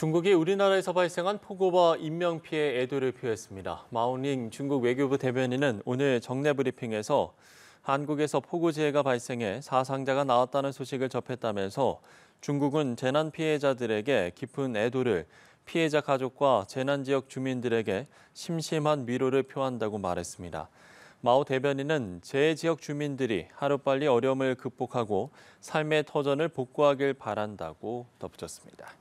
중국이 우리나라에서 발생한 폭우와 인명피해 애도를 표했습니다. 마오닝 중국 외교부 대변인은 오늘 정례 브리핑에서 한국에서 폭우 재해가 발생해 사상자가 나왔다는 소식을 접했다면서 중국은 재난 피해자들에게 깊은 애도를 피해자 가족과 재난 지역 주민들에게 심심한 위로를 표한다고 말했습니다. 마오 대변인은 재해 지역 주민들이 하루빨리 어려움을 극복하고 삶의 터전을 복구하길 바란다고 덧붙였습니다.